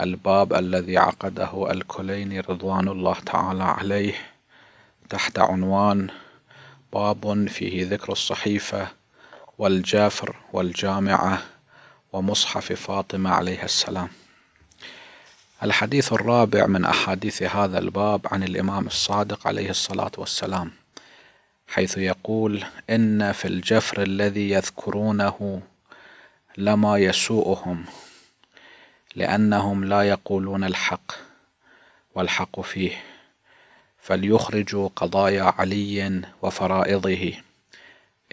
الباب الذي عقده الكليني رضوان الله تعالى عليه تحت عنوان باب فيه ذكر الصحيفة والجافر والجامعة ومصحف فاطمة عليها السلام الحديث الرابع من أحاديث هذا الباب عن الإمام الصادق عليه الصلاة والسلام حيث يقول إن في الجفر الذي يذكرونه لما يسوءهم لأنهم لا يقولون الحق والحق فيه فليخرجوا قضايا علي وفرائضه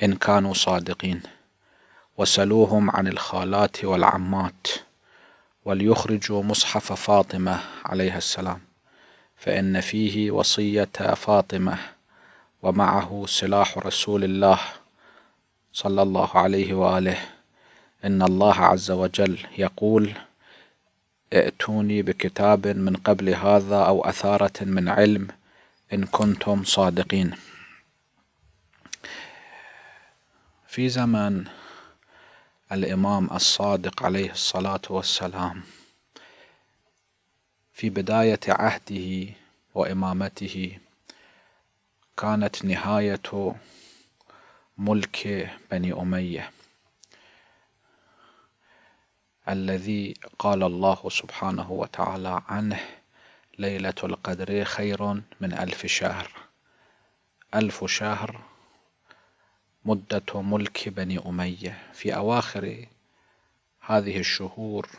إن كانوا صادقين وسلوهم عن الخالات والعمات وليخرجوا مصحف فاطمة عليها السلام فإن فيه وصية فاطمة ومعه سلاح رسول الله صلى الله عليه وآله إن الله عز وجل يقول ائتوني بكتاب من قبل هذا أو أثارة من علم إن كنتم صادقين في زمن الإمام الصادق عليه الصلاة والسلام في بداية عهده وإمامته كانت نهاية ملك بني أمية الذي قال الله سبحانه وتعالى عنه ليلة القدر خير من ألف شهر ألف شهر مدة ملك بني أمية في أواخر هذه الشهور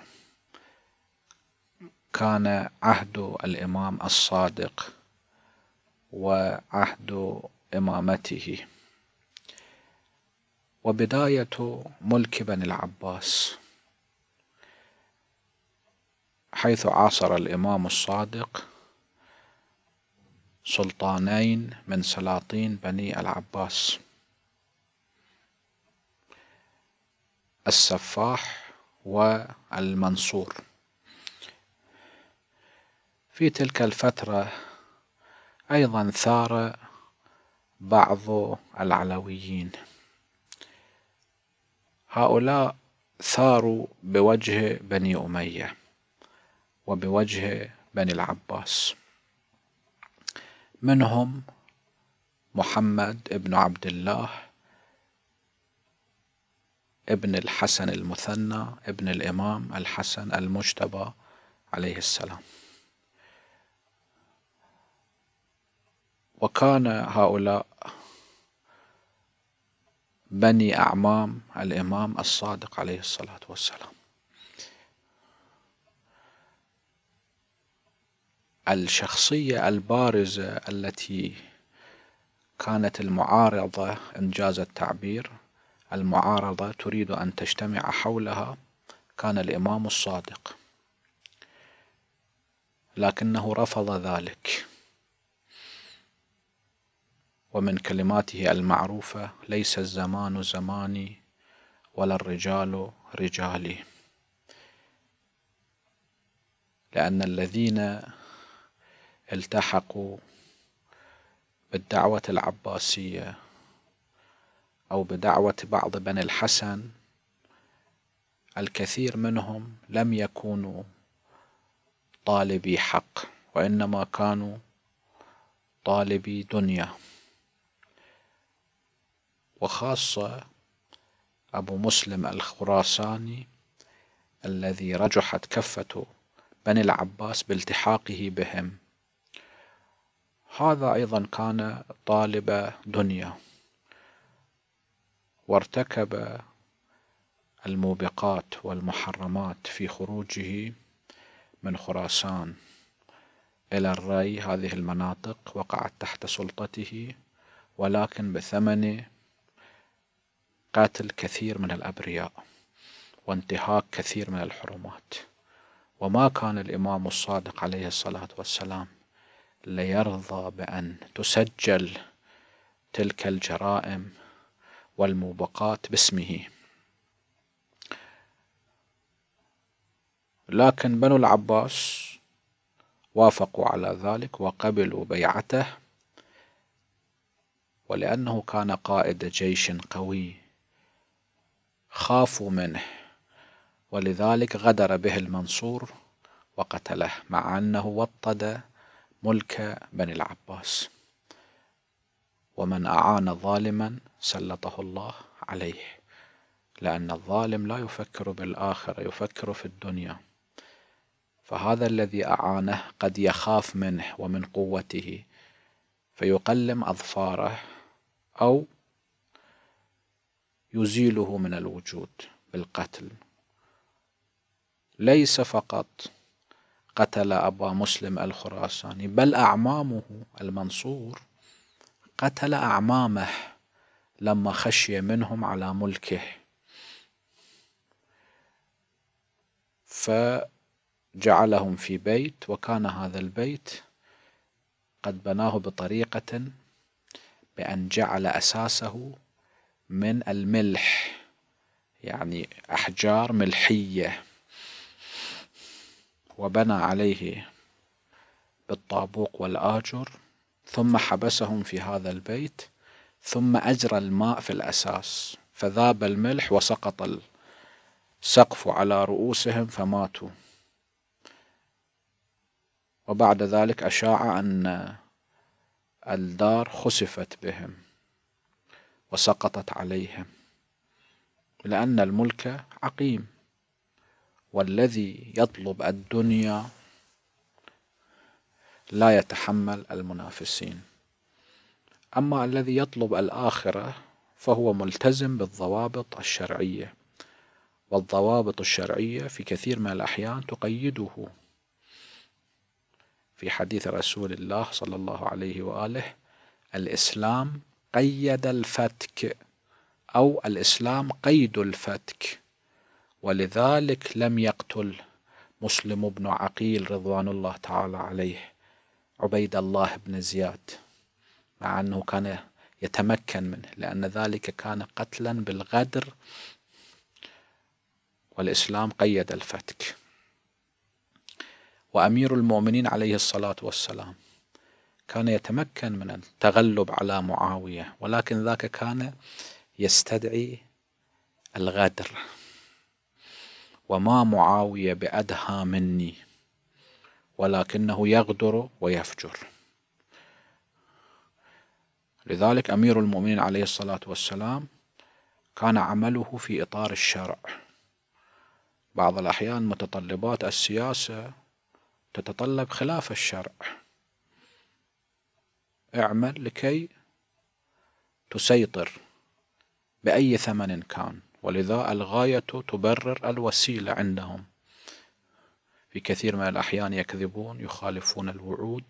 كان عهد الإمام الصادق وعهد إمامته وبداية ملك بني العباس حيث عاصر الإمام الصادق سلطانين من سلاطين بني العباس السفاح والمنصور في تلك الفترة أيضا ثار بعض العلويين هؤلاء ثاروا بوجه بني أمية وبوجه بني العباس منهم محمد ابن عبد الله ابن الحسن المثنى ابن الإمام الحسن المجتبى عليه السلام وكان هؤلاء بني أعمام الإمام الصادق عليه الصلاة والسلام الشخصية البارزة التي كانت المعارضة إن جاز التعبير المعارضة تريد أن تجتمع حولها كان الإمام الصادق لكنه رفض ذلك ومن كلماته المعروفة ليس الزمان زماني ولا الرجال رجالي لأن الذين التحقوا بالدعوة العباسية أو بدعوة بعض بني الحسن الكثير منهم لم يكونوا طالبي حق وإنما كانوا طالبي دنيا وخاصة أبو مسلم الخراساني الذي رجحت كفة بني العباس بالتحاقه بهم هذا أيضا كان طالب دنيا وارتكب الموبقات والمحرمات في خروجه من خراسان إلى الري هذه المناطق وقعت تحت سلطته ولكن بثمن قتل كثير من الأبرياء وانتهاك كثير من الحرمات وما كان الإمام الصادق عليه الصلاة والسلام ليرضى بأن تسجل تلك الجرائم والموبقات باسمه لكن بنو العباس وافقوا على ذلك وقبلوا بيعته ولأنه كان قائد جيش قوي خافوا منه ولذلك غدر به المنصور وقتله مع أنه وطد ملك بني العباس ومن أعان ظالما سلطه الله عليه لأن الظالم لا يفكر بالآخرة يفكر في الدنيا فهذا الذي أعانه قد يخاف منه ومن قوته فيقلم أظفاره أو يزيله من الوجود بالقتل ليس فقط قتل أبا مسلم الخراساني بل أعمامه المنصور قتل أعمامه لما خشي منهم على ملكه فجعلهم في بيت وكان هذا البيت قد بناه بطريقة بأن جعل أساسه من الملح يعني أحجار ملحية وبنى عليه بالطابوق والآجر ثم حبسهم في هذا البيت ثم أجرى الماء في الأساس فذاب الملح وسقط السقف على رؤوسهم فماتوا وبعد ذلك أشاع أن الدار خسفت بهم وسقطت عليهم لأن الملك عقيم والذي يطلب الدنيا لا يتحمل المنافسين أما الذي يطلب الآخرة فهو ملتزم بالضوابط الشرعية والضوابط الشرعية في كثير من الأحيان تقيده في حديث رسول الله صلى الله عليه وآله الإسلام قيد الفتك أو الإسلام قيد الفتك ولذلك لم يقتل مسلم بن عقيل رضوان الله تعالى عليه عبيد الله بن زياد مع أنه كان يتمكن منه لأن ذلك كان قتلا بالغدر والإسلام قيد الفتك وأمير المؤمنين عليه الصلاة والسلام كان يتمكن من التغلب على معاوية ولكن ذاك كان يستدعي الغدر وما معاوية بأدهى مني ولكنه يغدر ويفجر لذلك أمير المؤمنين عليه الصلاة والسلام كان عمله في إطار الشرع بعض الأحيان متطلبات السياسة تتطلب خلاف الشرع اعمل لكي تسيطر بأي ثمن كان ولذا الغاية تبرر الوسيلة عندهم في كثير من الأحيان يكذبون يخالفون الوعود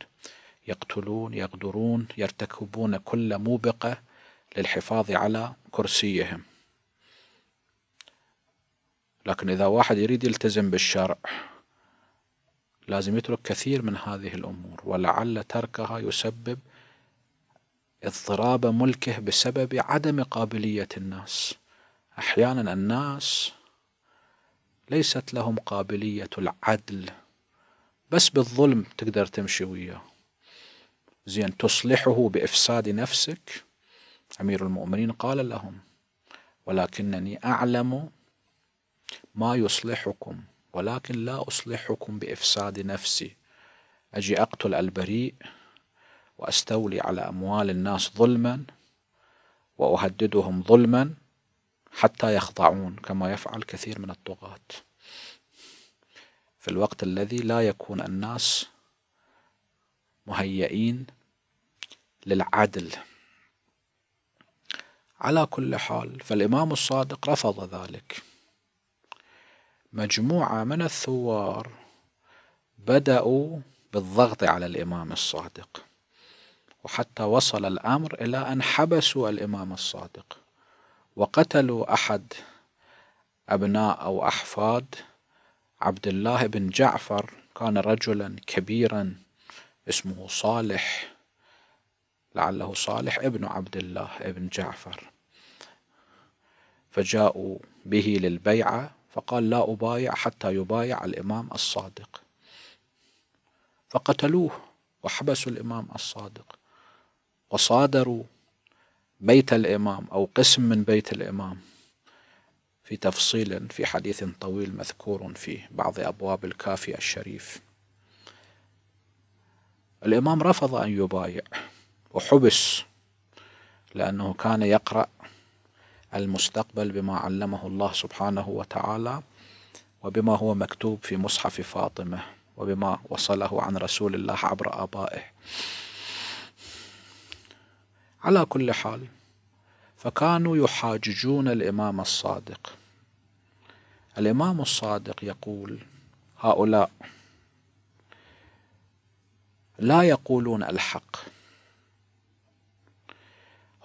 يقتلون يغدرون يرتكبون كل موبقة للحفاظ على كرسيهم لكن إذا واحد يريد يلتزم بالشرع لازم يترك كثير من هذه الأمور ولعل تركها يسبب اضطراب ملكه بسبب عدم قابلية الناس احيانا الناس ليست لهم قابليه العدل بس بالظلم تقدر تمشي وياه زين تصلحه بافساد نفسك امير المؤمنين قال لهم ولكنني اعلم ما يصلحكم ولكن لا اصلحكم بافساد نفسي اجي اقتل البريء واستولي على اموال الناس ظلما واهددهم ظلما حتى يخضعون كما يفعل كثير من الطغاة في الوقت الذي لا يكون الناس مهيئين للعدل على كل حال فالإمام الصادق رفض ذلك مجموعة من الثوار بدأوا بالضغط على الإمام الصادق وحتى وصل الأمر إلى أن حبسوا الإمام الصادق وقتلوا أحد أبناء أو أحفاد عبد الله بن جعفر كان رجلا كبيرا اسمه صالح لعله صالح ابن عبد الله ابن جعفر فجاءوا به للبيعة فقال لا أبايع حتى يبايع الإمام الصادق فقتلوه وحبسوا الإمام الصادق وصادروا بيت الإمام أو قسم من بيت الإمام في تفصيل في حديث طويل مذكور في بعض أبواب الكافي الشريف الإمام رفض أن يبايع وحبس لأنه كان يقرأ المستقبل بما علمه الله سبحانه وتعالى وبما هو مكتوب في مصحف فاطمة وبما وصله عن رسول الله عبر آبائه على كل حال فكانوا يحاججون الإمام الصادق الإمام الصادق يقول هؤلاء لا يقولون الحق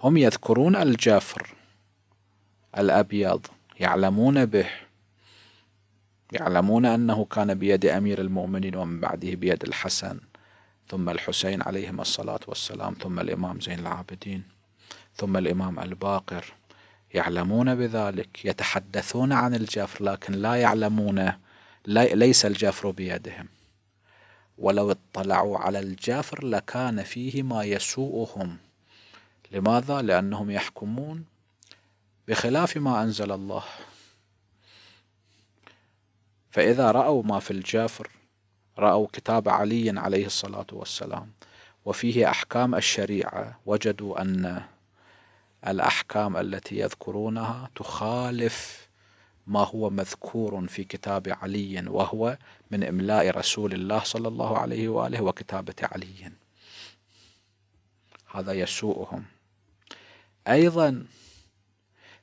هم يذكرون الجافر الأبيض يعلمون به يعلمون أنه كان بيد أمير المؤمنين ومن بعده بيد الحسن ثم الحسين عليهما الصلاة والسلام ثم الإمام زين العابدين ثم الإمام الباقر يعلمون بذلك يتحدثون عن الجفر لكن لا يعلمون ليس الجفر بيدهم ولو اطلعوا على الجافر لكان فيه ما يسوءهم لماذا؟ لأنهم يحكمون بخلاف ما أنزل الله فإذا رأوا ما في الجافر رأوا كتاب علي عليه الصلاة والسلام وفيه أحكام الشريعة وجدوا أن الأحكام التي يذكرونها تخالف ما هو مذكور في كتاب علي وهو من إملاء رسول الله صلى الله عليه وآله وكتابة علي هذا يسوءهم أيضا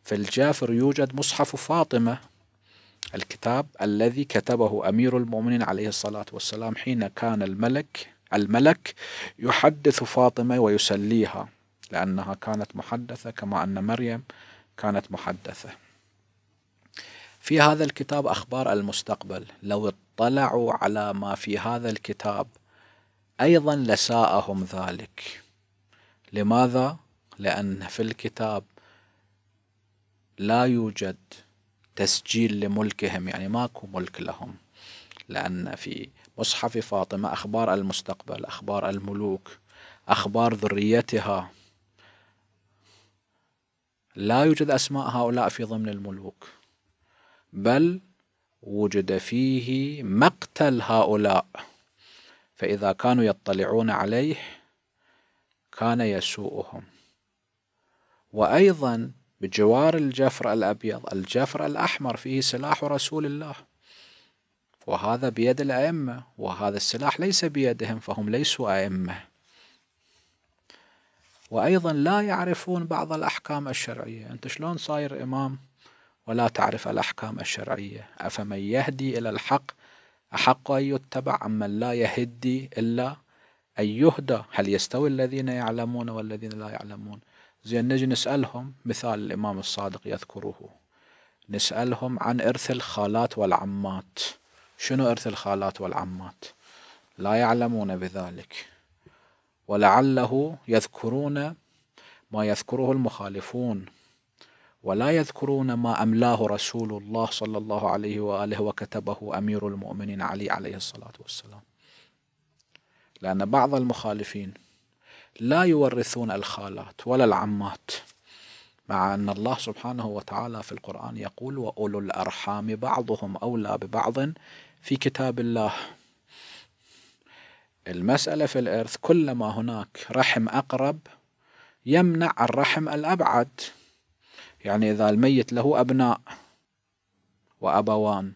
في الجافر يوجد مصحف فاطمة الكتاب الذي كتبه أمير المؤمنين عليه الصلاة والسلام حين كان الملك الملك يحدث فاطمة ويسليها لأنها كانت محدثة كما أن مريم كانت محدثة في هذا الكتاب أخبار المستقبل لو اطلعوا على ما في هذا الكتاب أيضا لساءهم ذلك لماذا؟ لأن في الكتاب لا يوجد تسجيل لملكهم يعني ماكو ملك لهم لأن في مصحف فاطمة أخبار المستقبل أخبار الملوك أخبار ذريتها لا يوجد أسماء هؤلاء في ضمن الملوك بل وجد فيه مقتل هؤلاء فإذا كانوا يطلعون عليه كان يسوءهم وأيضا بجوار الجفر الأبيض الجفر الأحمر فيه سلاح رسول الله وهذا بيد الأئمة وهذا السلاح ليس بيدهم فهم ليسوا أئمة وأيضا لا يعرفون بعض الأحكام الشرعية أنت شلون صاير إمام ولا تعرف الأحكام الشرعية أفمن يهدي إلى الحق أحق أن يتبع من لا يهدي إلا أن يهدى هل يستوي الذين يعلمون والذين لا يعلمون زين نجي نسألهم مثال الإمام الصادق يذكره نسألهم عن إرث الخالات والعمات شنو إرث الخالات والعمات لا يعلمون بذلك ولعله يذكرون ما يذكره المخالفون ولا يذكرون ما أملاه رسول الله صلى الله عليه وآله وكتبه أمير المؤمنين علي عليه الصلاة والسلام لأن بعض المخالفين لا يورثون الخالات ولا العمات مع أن الله سبحانه وتعالى في القرآن يقول وأولو الأرحام بعضهم أولى ببعض في كتاب الله المسألة في الإرث كلما هناك رحم أقرب يمنع الرحم الأبعد يعني إذا الميت له أبناء وأبوان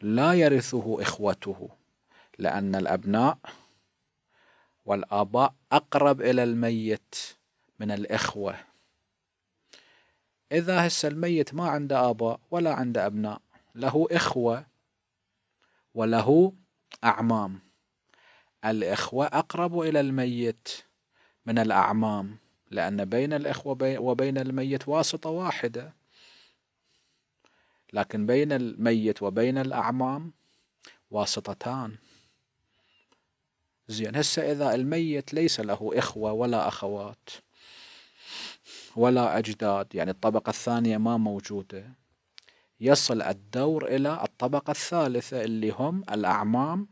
لا يرثه إخوته لأن الأبناء والآباء أقرب إلى الميت من الإخوة إذا هسه الميت ما عنده آباء ولا عنده أبناء له إخوة وله أعمام الإخوة أقرب إلى الميت من الأعمام لأن بين الإخوة وبين الميت واسطة واحدة لكن بين الميت وبين الأعمام واسطتان زين هسه إذا الميت ليس له إخوة ولا أخوات ولا أجداد يعني الطبقة الثانية ما موجودة يصل الدور إلى الطبقة الثالثة اللي هم الأعمام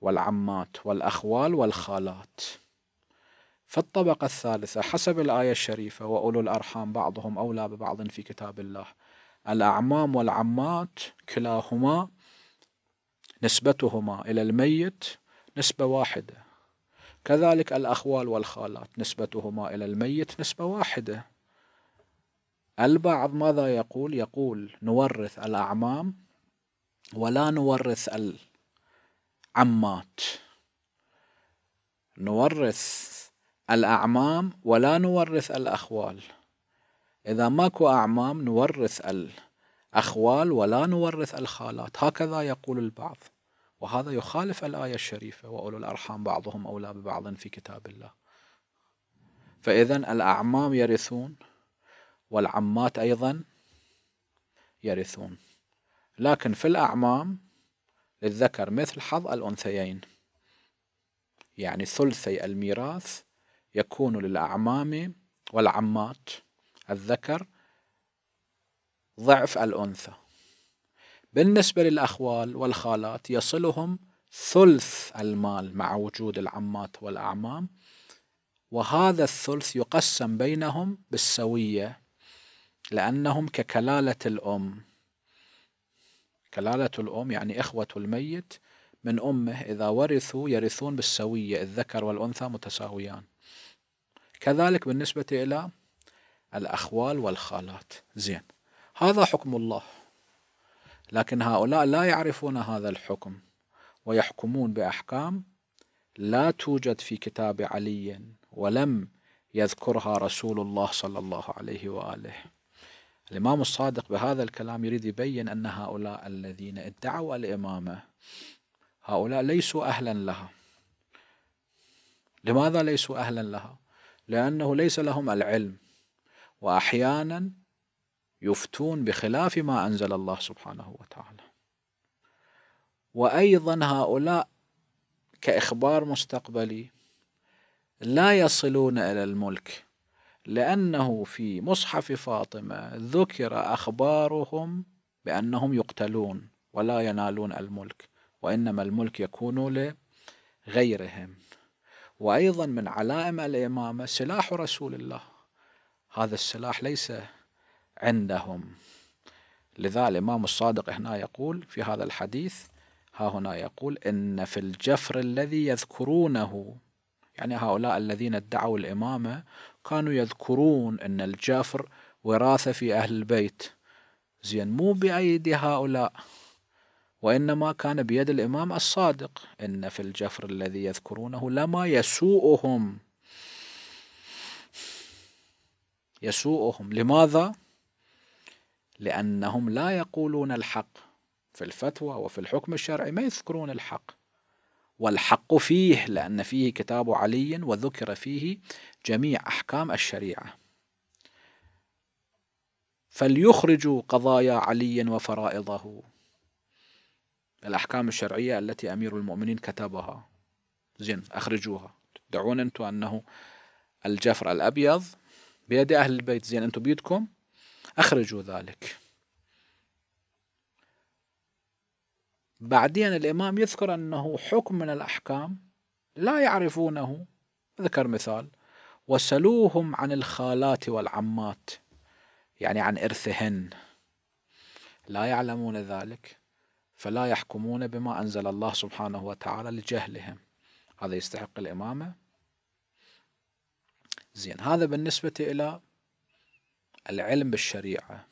والعمات والأخوال والخالات في الطبقة الثالثة حسب الآية الشريفة وأولو الأرحام بعضهم أولى ببعض في كتاب الله الأعمام والعمات كلاهما نسبتهما إلى الميت نسبة واحدة كذلك الأخوال والخالات نسبتهما إلى الميت نسبة واحدة البعض ماذا يقول يقول نورث الأعمام ولا نورث العمات نورث الأعمام ولا نورث الأخوال إذا ماكو أعمام نورث الأخوال ولا نورث الخالات هكذا يقول البعض وهذا يخالف الآية الشريفة وأولو الأرحام بعضهم أولى ببعض في كتاب الله فإذا الأعمام يرثون والعمات أيضا يرثون لكن في الأعمام للذكر مثل حظ الأنثيين يعني ثلثي الميراث يكون للأعمام والعمات الذكر ضعف الأنثى بالنسبة للأخوال والخالات يصلهم ثلث المال مع وجود العمات والأعمام وهذا الثلث يقسم بينهم بالسوية لأنهم ككلالة الأم كلالة الأم يعني إخوة الميت من أمه إذا ورثوا يرثون بالسوية الذكر والأنثى متساويان كذلك بالنسبة إلى الأخوال والخالات زين هذا حكم الله لكن هؤلاء لا يعرفون هذا الحكم ويحكمون بأحكام لا توجد في كتاب علي ولم يذكرها رسول الله صلى الله عليه وآله الإمام الصادق بهذا الكلام يريد يبين أن هؤلاء الذين ادعوا الإمامة هؤلاء ليسوا أهلا لها لماذا ليسوا أهلا لها؟ لأنه ليس لهم العلم وأحيانا يفتون بخلاف ما أنزل الله سبحانه وتعالى وأيضا هؤلاء كإخبار مستقبلي لا يصلون إلى الملك لأنه في مصحف فاطمة ذكر أخبارهم بأنهم يقتلون ولا ينالون الملك وإنما الملك يكون لغيرهم وأيضا من علائم الإمامة سلاح رسول الله هذا السلاح ليس عندهم لذا الإمام الصادق هنا يقول في هذا الحديث ها هنا يقول إن في الجفر الذي يذكرونه يعني هؤلاء الذين ادعوا الإمامة كانوا يذكرون أن الجفر وراثة في أهل البيت زين مو بأيدي هؤلاء وإنما كان بيد الإمام الصادق إن في الجفر الذي يذكرونه لما يسوءهم يسوءهم لماذا؟ لأنهم لا يقولون الحق في الفتوى وفي الحكم الشرعي ما يذكرون الحق والحق فيه لأن فيه كتاب علي وذكر فيه جميع أحكام الشريعة فليخرجوا قضايا علي وفرائضه الأحكام الشرعية التي أمير المؤمنين كتبها زين أخرجوها تدعون أنتم أنه الجفر الأبيض بيد أهل البيت زين أنتم بيدكم أخرجوا ذلك بعدين الإمام يذكر أنه حكم من الأحكام لا يعرفونه ذكر مثال وسلوهم عن الخالات والعمات يعني عن إرثهن لا يعلمون ذلك فلا يحكمون بما أنزل الله سبحانه وتعالى لجهلهم هذا يستحق الإمامة زين هذا بالنسبة إلى العلم بالشريعة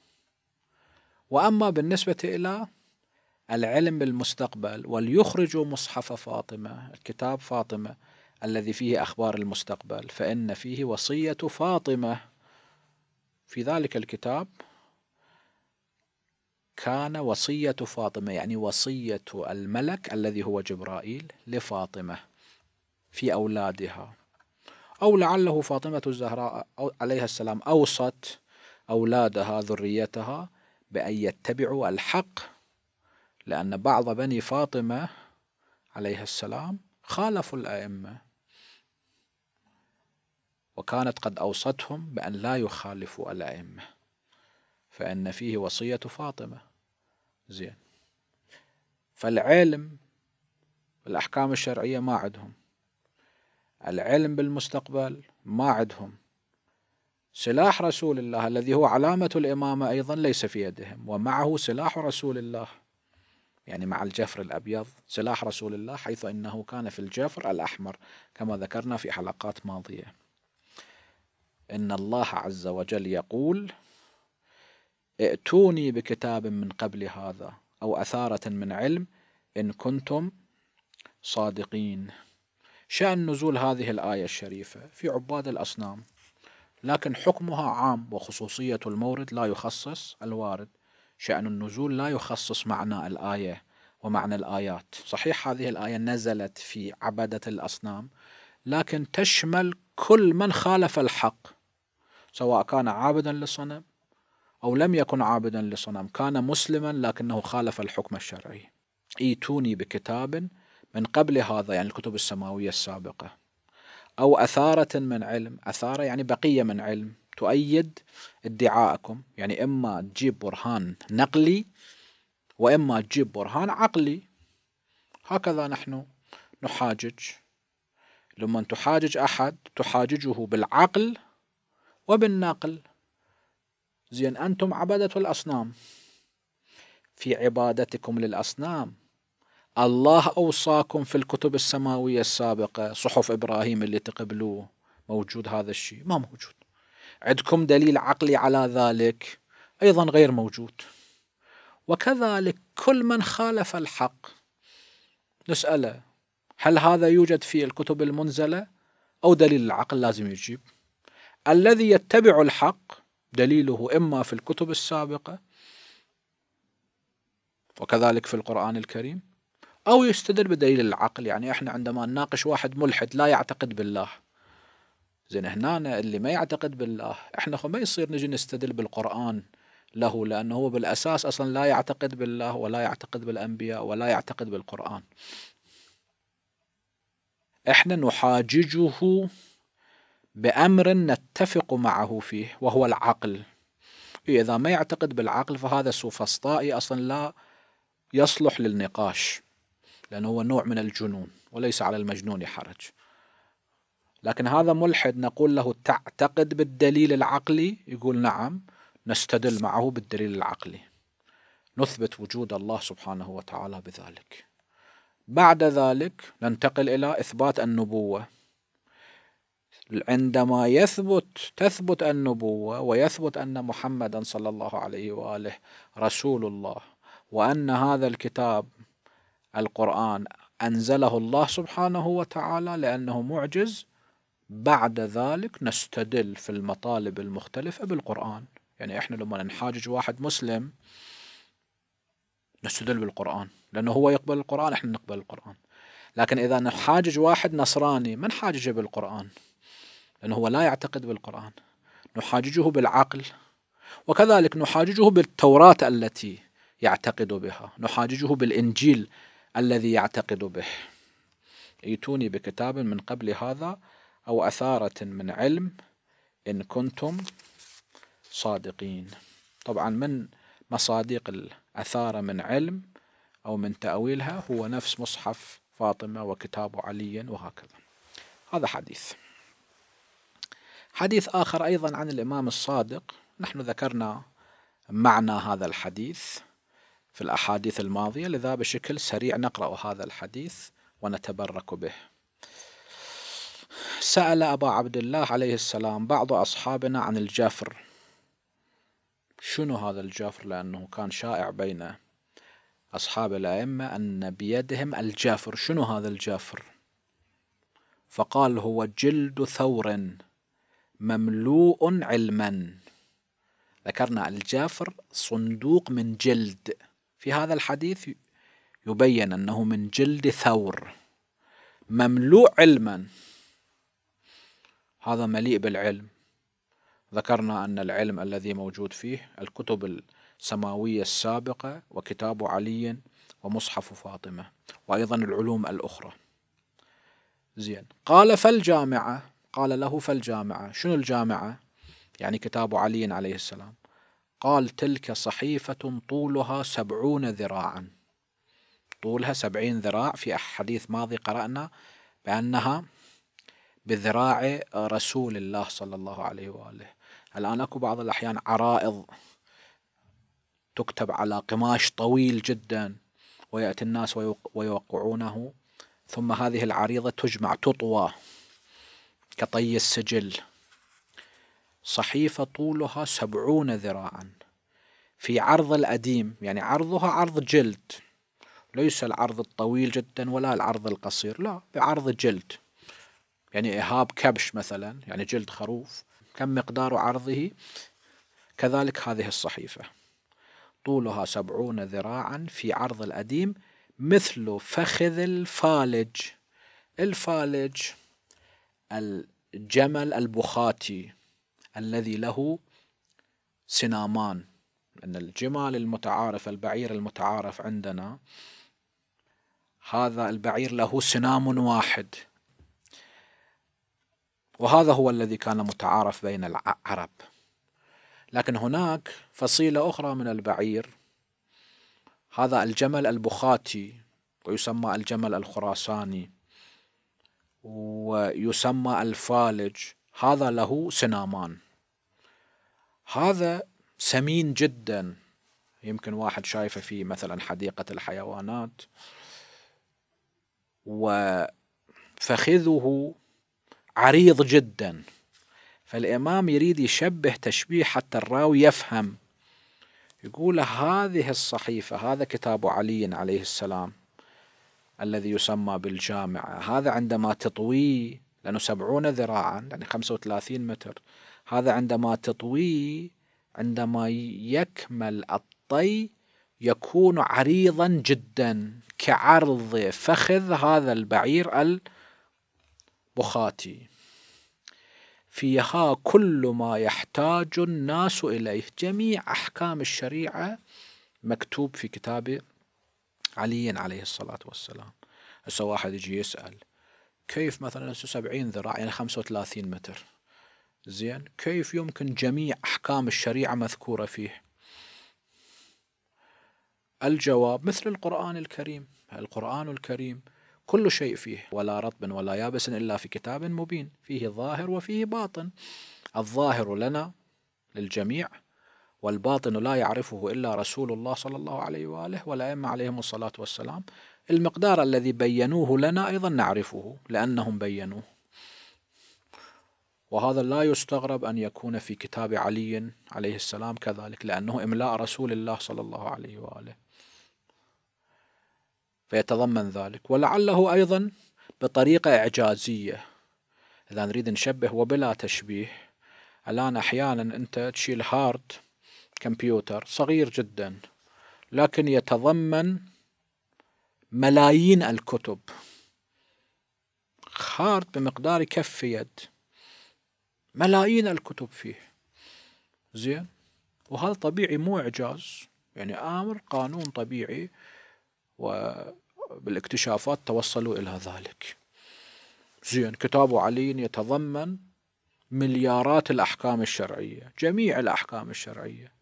وأما بالنسبة إلى العلم بالمستقبل وليخرجوا مصحف فاطمة الكتاب فاطمة الذي فيه أخبار المستقبل فإن فيه وصية فاطمة في ذلك الكتاب كان وصية فاطمة يعني وصية الملك الذي هو جبرائيل لفاطمة في أولادها أو لعله فاطمة الزهراء عليها السلام أوصت أولادها ذريتها بأن يتبعوا الحق لأن بعض بني فاطمة عليه السلام خالفوا الأئمة وكانت قد أوصتهم بأن لا يخالفوا الأئمة فإن فيه وصية فاطمة زين فالعلم بالأحكام الشرعية ما عندهم العلم بالمستقبل ما عندهم سلاح رسول الله الذي هو علامة الإمامة أيضا ليس في يدهم ومعه سلاح رسول الله يعني مع الجفر الأبيض سلاح رسول الله حيث إنه كان في الجفر الأحمر كما ذكرنا في حلقات ماضية إن الله عز وجل يقول ائتوني بكتاب من قبل هذا أو أثارة من علم إن كنتم صادقين شأن نزول هذه الآية الشريفة في عباد الأصنام لكن حكمها عام وخصوصية المورد لا يخصص الوارد شأن النزول لا يخصص معنى الآية ومعنى الآيات صحيح هذه الآية نزلت في عبدة الأصنام لكن تشمل كل من خالف الحق سواء كان عابدا للصنم أو لم يكن عابدا للصنم كان مسلما لكنه خالف الحكم الشرعي ايتوني بكتاب من قبل هذا يعني الكتب السماوية السابقة أو أثارة من علم أثارة يعني بقية من علم تؤيد ادعاءكم يعني إما تجيب برهان نقلي وإما تجيب برهان عقلي هكذا نحن نحاجج لما تحاجج أحد تحاججه بالعقل وبالنقل زين أنتم عبدة الأصنام في عبادتكم للأصنام الله أوصاكم في الكتب السماوية السابقة صحف إبراهيم اللي تقبلوه موجود هذا الشيء ما موجود عندكم دليل عقلي على ذلك أيضا غير موجود وكذلك كل من خالف الحق نسأله هل هذا يوجد في الكتب المنزلة أو دليل العقل لازم يجيب الذي يتبع الحق دليله إما في الكتب السابقة وكذلك في القرآن الكريم أو يستدل بدليل العقل يعني إحنا عندما نناقش واحد ملحد لا يعتقد بالله زين هنا اللي ما يعتقد بالله إحنا ما يصير نجي نستدل بالقرآن له لأنه هو بالأساس أصلا لا يعتقد بالله ولا يعتقد بالأنبياء ولا يعتقد بالقرآن إحنا نحاججه بأمر نتفق معه فيه وهو العقل إيه، إذا ما يعتقد بالعقل فهذا سوفسطائي أصلا لا يصلح للنقاش لأنه هو نوع من الجنون وليس على المجنون حرج لكن هذا ملحد نقول له تعتقد بالدليل العقلي يقول نعم نستدل معه بالدليل العقلي نثبت وجود الله سبحانه وتعالى بذلك بعد ذلك ننتقل إلى إثبات النبوة عندما يثبت تثبت النبوة ويثبت أن محمدا صلى الله عليه وآله رسول الله وأن هذا الكتاب القرآن أنزله الله سبحانه وتعالى لأنه معجز بعد ذلك نستدل في المطالب المختلفة بالقرآن يعني إحنا لما نحاجج واحد مسلم نستدل بالقرآن لأنه هو يقبل القرآن إحنا نقبل القرآن لكن إذا نحاجج واحد نصراني ما نحاججه بالقرآن لأنه هو لا يعتقد بالقرآن نحاججه بالعقل وكذلك نحاججه بالتوراة التي يعتقد بها نحاججه بالإنجيل الذي يعتقد به ايتوني بكتاب من قبل هذا أو أثارة من علم إن كنتم صادقين طبعا من مصادق الأثارة من علم أو من تأويلها هو نفس مصحف فاطمة وكتاب علي وهكذا هذا حديث حديث آخر أيضا عن الإمام الصادق نحن ذكرنا معنى هذا الحديث في الأحاديث الماضية لذا بشكل سريع نقرأ هذا الحديث ونتبرك به سأل أبا عبد الله عليه السلام بعض أصحابنا عن الجفر شنو هذا الجفر لأنه كان شائع بين أصحاب الأئمة أن بيدهم الجفر شنو هذا الجفر فقال هو جلد ثور مملوء علما ذكرنا الجافر صندوق من جلد في هذا الحديث يبين أنه من جلد ثور مملوء علما هذا مليء بالعلم ذكرنا أن العلم الذي موجود فيه الكتب السماوية السابقة وكتاب علي ومصحف فاطمة وأيضا العلوم الأخرى زين قال فالجامعة قال له فالجامعة شنو الجامعة يعني كتاب علي عليه السلام قال تلك صحيفة طولها سبعون ذراعا طولها سبعين ذراع في حديث ماضي قرأنا بأنها بذراع رسول الله صلى الله عليه وآله الآن أكو بعض الأحيان عرائض تكتب على قماش طويل جدا ويأتي الناس ويوقعونه ثم هذه العريضة تجمع تطوى كطي السجل صحيفة طولها سبعون ذراعا في عرض الأديم يعني عرضها عرض جلد ليس العرض الطويل جدا ولا العرض القصير لا بعرض جلد يعني إهاب كبش مثلا يعني جلد خروف كم مقدار عرضه كذلك هذه الصحيفة طولها سبعون ذراعا في عرض الأديم مثل فخذ الفالج الفالج الجمل البخاتي الذي له سنامان لأن الجمال المتعارف البعير المتعارف عندنا هذا البعير له سنام واحد وهذا هو الذي كان متعارف بين العرب لكن هناك فصيلة أخرى من البعير هذا الجمل البخاتي ويسمى الجمل الخراساني ويسمى الفالج هذا له سنامان هذا سمين جدا يمكن واحد شايفه في مثلا حديقة الحيوانات وفخذه عريض جدا فالإمام يريد يشبه تشبيه حتى الراوي يفهم يقول هذه الصحيفة هذا كتاب علي عليه السلام الذي يسمى بالجامعة هذا عندما تطويه لأنه سبعون ذراعا يعني خمسة وثلاثين متر هذا عندما تطويه عندما يكمل الطي يكون عريضا جدا كعرض فخذ هذا البعير البخاتي فيها كل ما يحتاج الناس إليه جميع أحكام الشريعة مكتوب في كتاب علي عليه الصلاة والسلام هسه واحد يجي يسأل كيف مثلا 70 ذراع يعني 35 متر زين كيف يمكن جميع أحكام الشريعة مذكورة فيه الجواب مثل القرآن الكريم القرآن الكريم كل شيء فيه ولا رطب ولا يابس إلا في كتاب مبين فيه ظاهر وفيه باطن الظاهر لنا للجميع والباطن لا يعرفه إلا رسول الله صلى الله عليه وآله والأئمة عليهم الصلاة والسلام المقدار الذي بينوه لنا أيضا نعرفه لأنهم بينوه وهذا لا يستغرب أن يكون في كتاب علي عليه السلام كذلك لأنه إملاء رسول الله صلى الله عليه وآله فيتضمن ذلك ولعله أيضا بطريقة إعجازية إذا نريد نشبه وبلا تشبيه الآن أحيانا أنت تشيل هارد كمبيوتر صغير جدا لكن يتضمن ملايين الكتب خارط بمقدار كف يد ملايين الكتب فيه زين وهذا طبيعي مو إعجاز يعني أمر قانون طبيعي وبالاكتشافات توصلوا إلى ذلك زين كتاب علي يتضمن مليارات الأحكام الشرعية جميع الأحكام الشرعية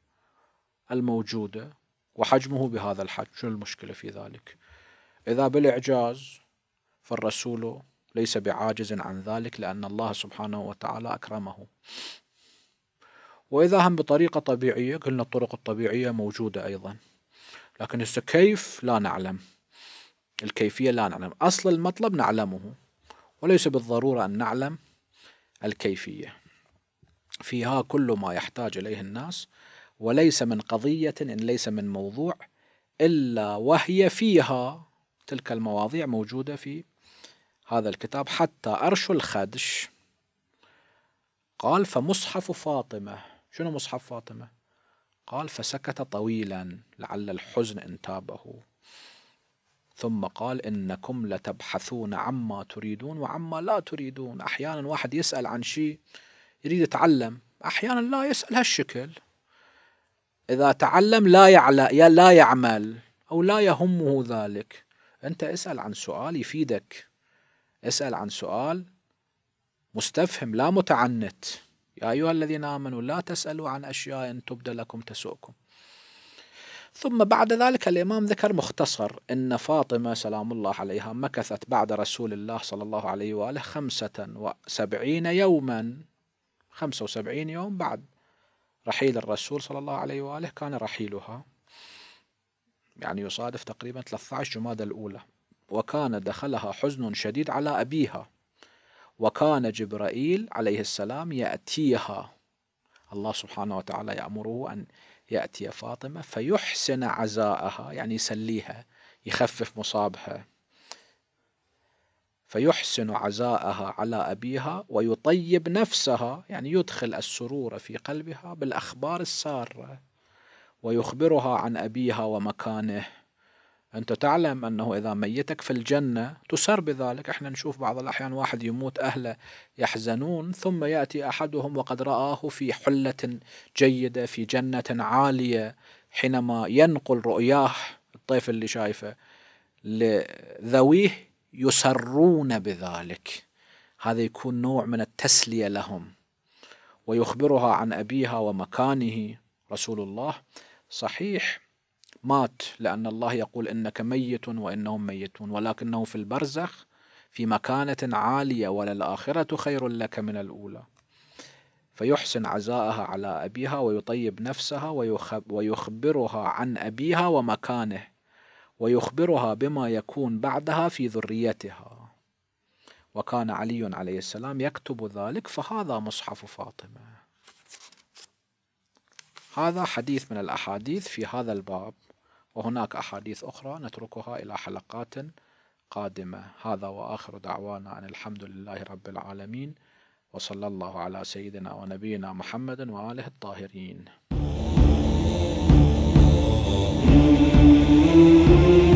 الموجودة وحجمه بهذا الحجم شو المشكلة في ذلك إذا بالإعجاز فالرسول ليس بعاجز عن ذلك لأن الله سبحانه وتعالى أكرمه وإذا هم بطريقة طبيعية قلنا الطرق الطبيعية موجودة أيضا لكن هسه كيف لا نعلم الكيفية لا نعلم أصل المطلب نعلمه وليس بالضرورة أن نعلم الكيفية فيها كل ما يحتاج إليه الناس وليس من قضية إن ليس من موضوع إلا وهي فيها تلك المواضيع موجودة في هذا الكتاب حتى أرش الخدش قال فمصحف فاطمة شنو مصحف فاطمة قال فسكت طويلا لعل الحزن انتابه ثم قال إنكم لتبحثون عما تريدون وعما لا تريدون أحيانا واحد يسأل عن شيء يريد يتعلم أحيانا لا يسأل هالشكل إذا تعلم لا, يعلى لا يعمل أو لا يهمه ذلك أنت اسأل عن سؤال يفيدك اسأل عن سؤال مستفهم لا متعنت يا أيها الذين آمنوا لا تسألوا عن أشياء إن تبدى لكم تسؤكم ثم بعد ذلك الإمام ذكر مختصر أن فاطمة سلام الله عليها مكثت بعد رسول الله صلى الله عليه وآله خمسة وسبعين يوما خمسة وسبعين يوم بعد رحيل الرسول صلى الله عليه وآله كان رحيلها يعني يصادف تقريبا 13 جمادة الأولى وكان دخلها حزن شديد على أبيها وكان جبرائيل عليه السلام يأتيها الله سبحانه وتعالى يأمره أن يأتي فاطمة فيحسن عزاءها يعني يسليها يخفف مصابها فيحسن عزاءها على أبيها ويطيب نفسها يعني يدخل السرور في قلبها بالأخبار السارة ويخبرها عن أبيها ومكانه أنت تعلم أنه إذا ميتك في الجنة تسر بذلك إحنا نشوف بعض الأحيان واحد يموت أهله يحزنون ثم يأتي أحدهم وقد رآه في حلة جيدة في جنة عالية حينما ينقل رؤياه الطيف اللي شايفه لذويه يسرون بذلك هذا يكون نوع من التسلية لهم ويخبرها عن أبيها ومكانه رسول الله صحيح مات لأن الله يقول إنك ميت وإنهم ميتون ولكنه في البرزخ في مكانة عالية وللآخرة خير لك من الأولى فيحسن عزاءها على أبيها ويطيب نفسها ويخبرها عن أبيها ومكانه ويخبرها بما يكون بعدها في ذريتها وكان علي عليه السلام يكتب ذلك فهذا مصحف فاطمه هذا حديث من الأحاديث في هذا الباب وهناك أحاديث أخرى نتركها إلى حلقات قادمة هذا وآخر دعوانا أن الحمد لله رب العالمين وصلى الله على سيدنا ونبينا محمد وآله الطاهرين